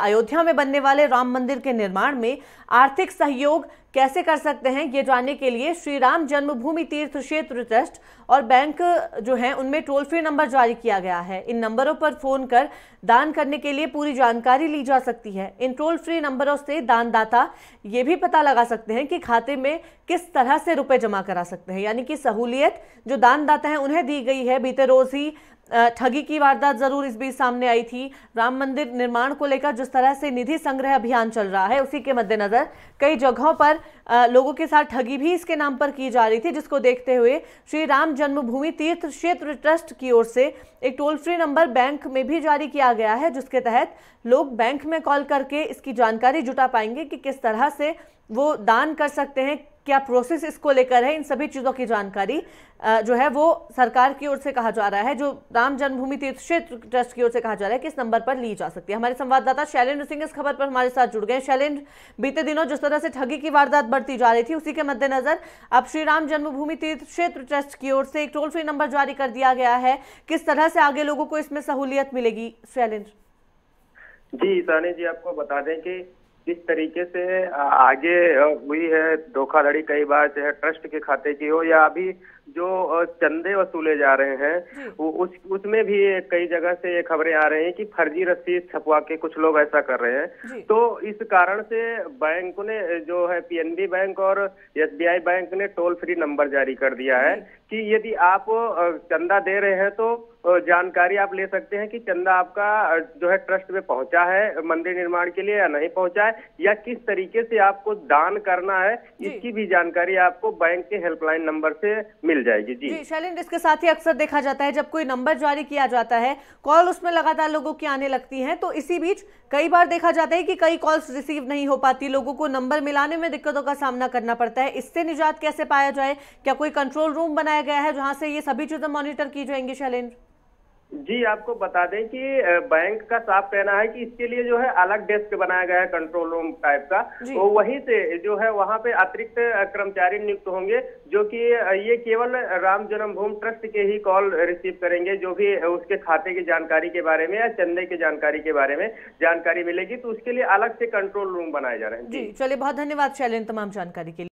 अयोध्या में बनने वाले राम मंदिर के निर्माण में आर्थिक सहयोग कैसे कर सकते हैं ये जानने के लिए श्री राम जन्मभूमि तीर्थ क्षेत्र ट्रस्ट और बैंक जो है उनमें टोल फ्री नंबर जारी किया गया है इन नंबरों पर फोन कर दान करने के लिए पूरी जानकारी ली जा सकती है इन टोल फ्री नंबरों से दानदाता ये भी पता लगा सकते हैं कि खाते में किस तरह से रुपए जमा करा सकते हैं यानी कि सहूलियत जो दानदाता है उन्हें दी गई है बीते रोज ही ठगी की वारदात जरूर इस बीच सामने आई थी राम मंदिर निर्माण को लेकर जिस तरह से निधि संग्रह अभियान चल रहा है उसी के मद्देनज़र कई जगहों पर लोगों के साथ ठगी भी इसके नाम पर की जा रही थी जिसको देखते हुए श्री राम जन्मभूमि तीर्थ क्षेत्र ट्रस्ट की ओर से एक टोल फ्री नंबर बैंक में भी जारी किया गया है जिसके तहत लोग बैंक में कॉल करके इसकी जानकारी जुटा पाएंगे कि किस तरह से वो दान कर सकते हैं क्या प्रोसेस इसको लेकर है इन सभी चीज़ों की जानकारी जो है वो सरकार की ओर से कहा जा रहा है जो राम जन्मभूमि तीर्थ क्षेत्र ट्रस्ट की ओर से कहा जा रहा है कि इस नंबर पर ली जा सकती है हमारे संवाददाता शैलेंद्र सिंह इस खबर पर हमारे साथ जुड़ गए शैलेंद्र बीते दिनों जिस तरह से ठगी की वारदात बढ़ती जा रही थी उसी के मद्देनजर अब श्री राम जन्मभूमि तीर्थ क्षेत्र ट्रस्ट की ओर से एक टोल फ्री नंबर जारी कर दिया गया है किस तरह से आगे लोगों को इसमें सहूलियत मिलेगी शैलेंद्र जी ईसानी जी आपको बता दें कि जिस तरीके से आगे हुई है धोखाधड़ी कई बार चाहे ट्रस्ट के खाते की हो या अभी जो चंदे वसूले जा रहे हैं उस उसमें भी कई जगह से ये खबरें आ रही हैं कि फर्जी रसीद छपवा के कुछ लोग ऐसा कर रहे हैं तो इस कारण से बैंक ने जो है पीएनबी बैंक और एसबीआई बैंक ने टोल फ्री नंबर जारी कर दिया है कि यदि आप चंदा दे रहे हैं तो जानकारी आप ले सकते हैं कि चंदा आपका जो है ट्रस्ट में पहुंचा है मंदिर निर्माण के लिए या नहीं पहुंचा है या किस तरीके से आपको दान करना है इसकी भी जानकारी आपको बैंक के हेल्पलाइन नंबर से मिल जाएगी जी, जी शैलेंद्र इसके साथ ही अक्सर देखा जाता है जब कोई नंबर जारी किया जाता है कॉल उसमें लगातार लोगों की आने लगती है तो इसी बीच कई बार देखा जाता है की कई कॉल्स रिसीव नहीं हो पाती लोगों को नंबर मिलाने में दिक्कतों का सामना करना पड़ता है इससे निजात कैसे पाया जाए क्या कोई कंट्रोल रूम बनाया गया है जहाँ से ये सभी चीजें मॉनिटर की जाएंगी शैलेंद्र जी आपको बता दें कि बैंक का साफ कहना है कि इसके लिए जो है अलग डेस्क बनाया गया है कंट्रोल रूम टाइप का तो वहीं से जो है वहां पे अतिरिक्त कर्मचारी नियुक्त होंगे जो कि ये केवल राम जन्मभूमि ट्रस्ट के ही कॉल रिसीव करेंगे जो भी उसके खाते की जानकारी के बारे में या चंदे की जानकारी के बारे में जानकारी मिलेगी तो उसके लिए अलग से कंट्रोल रूम बनाए जा रहे हैं जी चलिए बहुत धन्यवाद शैलेन तमाम जानकारी के लिए